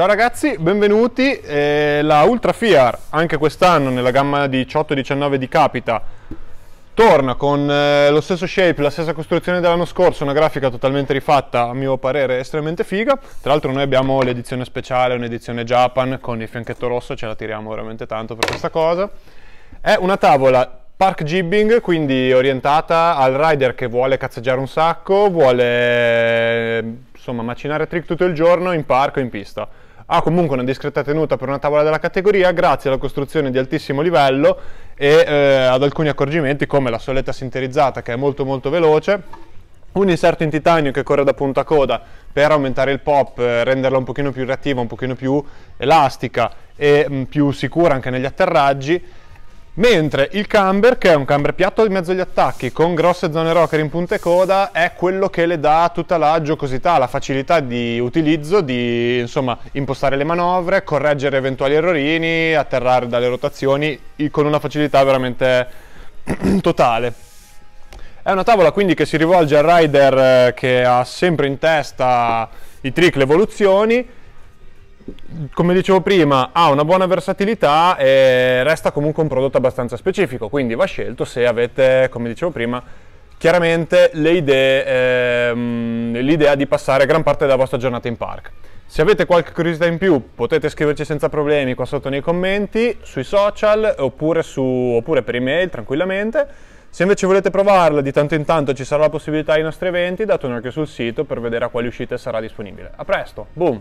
Ciao ragazzi, benvenuti. Eh, la Ultra Fiat, anche quest'anno nella gamma 18-19 di Capita, torna con eh, lo stesso shape, la stessa costruzione dell'anno scorso, una grafica totalmente rifatta, a mio parere estremamente figa. Tra l'altro noi abbiamo l'edizione speciale, un'edizione Japan con il fianchetto rosso, ce la tiriamo veramente tanto per questa cosa. È una tavola Park jibbing, quindi orientata al rider che vuole cazzeggiare un sacco, vuole insomma macinare trick tutto il giorno in parco, in pista ha ah, comunque una discreta tenuta per una tavola della categoria grazie alla costruzione di altissimo livello e eh, ad alcuni accorgimenti come la soletta sinterizzata che è molto molto veloce un inserto in titanio che corre da punta a coda per aumentare il pop, eh, renderla un pochino più reattiva, un pochino più elastica e mm, più sicura anche negli atterraggi Mentre il camber, che è un camber piatto di mezzo agli attacchi, con grosse zone rocker in punta e coda, è quello che le dà tutta la giocosità, la facilità di utilizzo, di insomma, impostare le manovre, correggere eventuali errorini, atterrare dalle rotazioni con una facilità veramente totale. È una tavola quindi che si rivolge al rider eh, che ha sempre in testa i trick, le evoluzioni, come dicevo prima, ha una buona versatilità e resta comunque un prodotto abbastanza specifico, quindi va scelto se avete, come dicevo prima, chiaramente idee, ehm, l'idea di passare gran parte della vostra giornata in park. Se avete qualche curiosità in più potete scriverci senza problemi qua sotto nei commenti, sui social oppure, su, oppure per email tranquillamente. Se invece volete provarla, di tanto in tanto ci sarà la possibilità ai nostri eventi, date un'occhio sul sito per vedere a quali uscite sarà disponibile. A presto, boom!